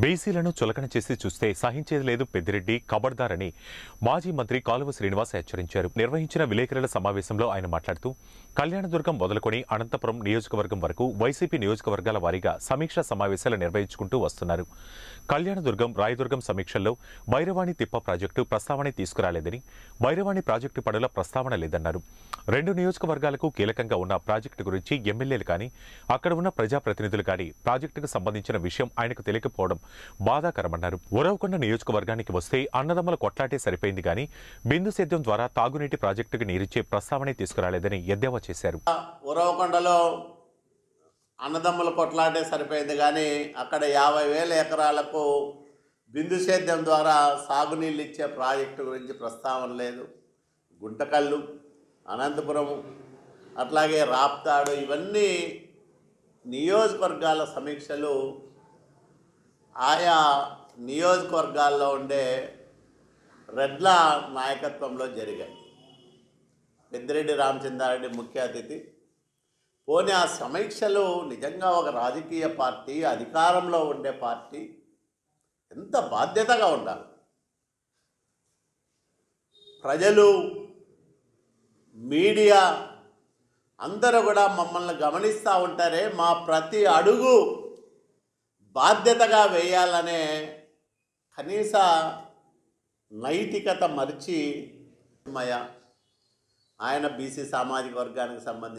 బీసీలను చులకన చేసి చూస్తే సహించేది లేదు పెద్దిరెడ్డి కబడ్దారని మాజీ మంత్రి కాలువ శ్రీనివాస్ హెచ్చరించారు నిర్వహించిన విలేకరుల సమావేశంలో ఆయన మాట్లాడుతూ కళ్యాణదుర్గం మొదలుకొని అనంతపురం నియోజకవర్గం వరకు వైసీపీ నియోజకవర్గాల వారీగా సమీక్షా సమావేశాలు నిర్వహించుకుంటూ వస్తున్నారు కళ్యాణదుర్గం రాయదుర్గం సమీక్షల్లో మైరవాణి తిప్ప ప్రాజెక్టు ప్రస్తావన తీసుకురాలేదని మైరవాణి ప్రాజెక్టు పనుల ప్రస్తావన లేదన్నారు రెండు నియోజకవర్గాలకు కీలకంగా ఉన్న ప్రాజెక్టు గురించి ఎమ్మెల్యేలు కానీ అక్కడ ఉన్న ప్రజాప్రతినిధులు కానీ ప్రాజెక్టుకు సంబంధించిన విషయం ఆయనకు తెలియకపోవడం బాధాకరమన్నారు ఉరవకొండ నియోజకవర్గానికి వస్తే అన్నదమ్మల కొట్లాటే సరిపోయింది కానీ బిందు సేద్యం ద్వారా తాగునీటి ప్రాజెక్టుకు నీరిచ్చే ప్రస్తావన తీసుకురాలేదని ఎద్దేవా చేశారు అన్నదమ్ముల కొట్లాటే సరిపోయింది కానీ అక్కడ యాభై వేల ఎకరాలకు బిందు సేద్యం ద్వారా సాగునీళ్ళు ఇచ్చే ప్రాజెక్టు గురించి ప్రస్తావన లేదు గుంటకల్లు అనంతపురము అట్లాగే రాప్తాడు ఇవన్నీ నియోజకవర్గాల సమీక్షలు ఆయా నియోజకవర్గాల్లో ఉండే రెడ్ల నాయకత్వంలో జరిగాయి పెద్దిరెడ్డి రామచంద్రారెడ్డి ముఖ్య అతిథి పోనీ ఆ సమీక్షలో నిజంగా ఒక రాజకీయ పార్టీ అధికారంలో ఉండే పార్టీ ఎంత బాధ్యతగా ఉండాలి ప్రజలు మీడియా అందరూ కూడా మమ్మల్ని గమనిస్తూ ఉంటారే మా ప్రతి అడుగు బాధ్యతగా వేయాలనే కనీస నైతికత మరిచి మయ ఆయన బీసీ సామాజిక వర్గానికి సంబంధించి